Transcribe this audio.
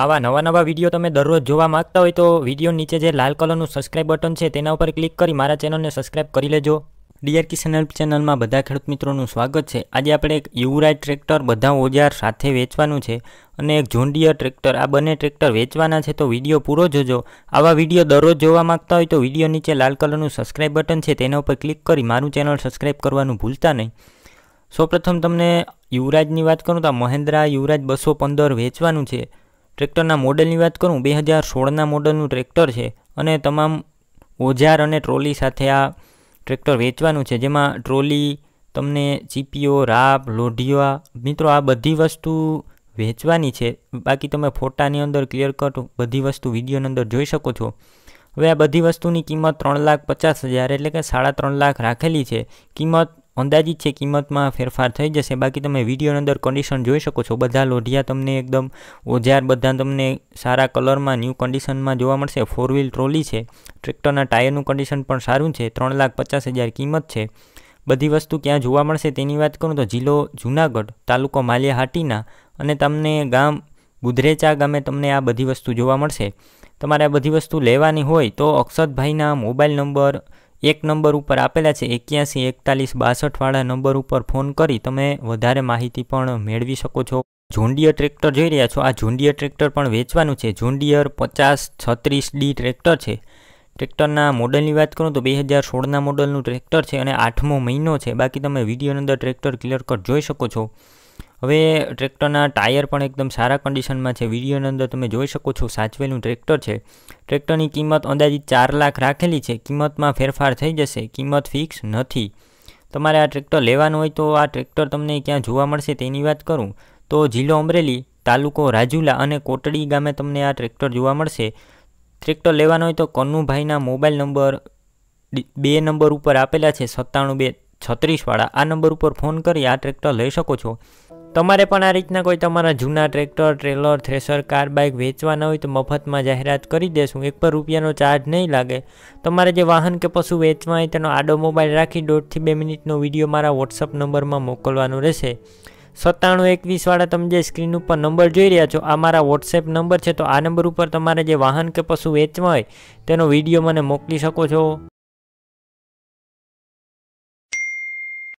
આવા નવા નવા વિડીયો તમે દરરોજ જોવા માંગતા હોય તો વિડીયો નીચે જે લાલ કલરનું સબસ્ક્રાઇબ બટન છે તેના ઉપર ક્લિક કરી મારા ચેનલને સબસ્ક્રાઇબ કરી લેજો ડીઆર કિસાન હેલ્પ ચેનલમાં બધા ખેડૂત મિત્રોનું સ્વાગત છે આજે આપણે એક યુવરાજ ટ્રેક્ટર બધા ઓજાર સાથે વેચવાનું છે અને એક ઝુંડિયર ટ્રેક્ટર આ બંને ટ્રેક્ટર વેચવાના છે તો વિડીયો પૂરો જોજો આવા વિડીયો દરરોજ જોવા માંગતા હોય તો વિડીયો નીચે લાલ કલરનું સબસ્ક્રાઇબ બટન છે તેના ઉપર ક્લિક કરી મારું ચેનલ સબસ્ક્રાઇબ કરવાનું ભૂલતા નહીં સૌપ્રથમ તમને યુવરાજની વાત કરું તો મહેન્દ્રા યુવરાજ બસો પંદર વેચવાનું છે ટ્રેક્ટરના મોડેલની વાત કરું બે હજાર સોળના મોડલનું ટ્રેક્ટર છે અને તમામ ઓજાર અને ટ્રોલી સાથે આ ટ્રેક્ટર વેચવાનું છે જેમાં ટ્રોલી તમને ચીપીઓ રાપ લોઢિયા મિત્રો આ બધી વસ્તુ વેચવાની છે બાકી તમે ફોટાની અંદર ક્લિયર કટ બધી વસ્તુ વિડીયોની અંદર જોઈ શકો છો હવે આ બધી વસ્તુની કિંમત ત્રણ લાખ પચાસ હજાર એટલે કે સાડા ત્રણ લાખ રાખેલી છે કિંમત અંદાજિત છે કિંમતમાં ફેરફાર થઈ જશે બાકી તમે વિડીયોની અંદર કન્ડિશન જોઈ શકો છો બધા લોઢિયા તમને એકદમ ઓજાર બધા તમને સારા કલરમાં ન્યૂ કન્ડિશનમાં જોવા મળશે ફોર વ્હીલ ટ્રોલી છે ટ્રેક્ટરના ટાયરનું કન્ડિશન પણ સારું છે ત્રણ લાખ પચાસ હજાર કિંમત છે બધી વસ્તુ ક્યાં જોવા મળશે તેની વાત કરું તો જિલ્લો જુનાગઢ તાલુકો માલિયાહાટીના અને તમને ગામ બુધરેચા ગામે તમને આ બધી વસ્તુ જોવા મળશે તમારે આ બધી વસ્તુ લેવાની હોય તો અક્ષતભાઈના મોબાઈલ નંબર એક નંબર ઉપર આપેલા છે એક્યાસી એકતાલીસ બાસઠવાળા નંબર ઉપર ફોન કરી તમે વધારે માહિતી પણ મેળવી શકો છો જોન્ડિયર ટ્રેક્ટર જોઈ રહ્યા છો આ ઝુંડિયર ટ્રેક્ટર પણ વેચવાનું છે ઝુંડિયર પચાસ છત્રીસ ડી ટ્રેક્ટર છે ટ્રેક્ટરના મોડલની વાત કરું તો બે હજાર સોળના મોડલનું ટ્રેક્ટર છે અને આઠમો મહિનો છે બાકી તમે વિડીયોની અંદર ટ્રેક્ટર ક્લિયર કટ જોઈ શકો છો હવે ટ્રેક્ટરના ટાયર પણ એકદમ સારા કન્ડિશનમાં છે વિડીયોની અંદર તમે જોઈ શકો છો સાચવેલું ટ્રેક્ટર છે ટ્રેક્ટરની કિંમત અંદાજિત ચાર લાખ રાખેલી છે કિંમતમાં ફેરફાર થઈ જશે કિંમત ફિક્સ નથી તમારે આ ટ્રેક્ટર લેવાનું હોય તો આ ટ્રેક્ટર તમને ક્યાં જોવા મળશે તેની વાત કરું તો જિલ્લો અમરેલી તાલુકો રાજુલા અને કોટડી ગામે તમને આ ટ્રેક્ટર જોવા મળશે ટ્રેક્ટર લેવાનો હોય તો કન્નુભાઈના મોબાઈલ નંબર બે નંબર ઉપર આપેલા છે સત્તાણું બે છત્રીસવાળા આ નંબર ઉપર ફોન કરી આ ટ્રેક્ટર લઈ શકો છો તમારે પણ આ રીતના કોઈ તમારા જૂના tractor trailer thresher car bike વેચવાના હોય તો મફતમાં જાહેરાત કરી દેશું એક પર રૂપિયાનો ચાર્જ નહીં લાગે તમારે જે વાહન કે પશુ વેચવા હોય તેનો આડો મોબાઈલ રાખી દોઢથી બે મિનિટનો વિડીયો મારા વોટ્સઅપ નંબરમાં મોકલવાનો રહેશે સત્તાણું એકવીસવાળા તમે જે સ્ક્રીન ઉપર નંબર જોઈ રહ્યા છો આ મારા વોટ્સએપ નંબર છે તો આ નંબર ઉપર તમારે જે વાહન કે પશુ વેચવા હોય તેનો વિડીયો મને મોકલી શકો છો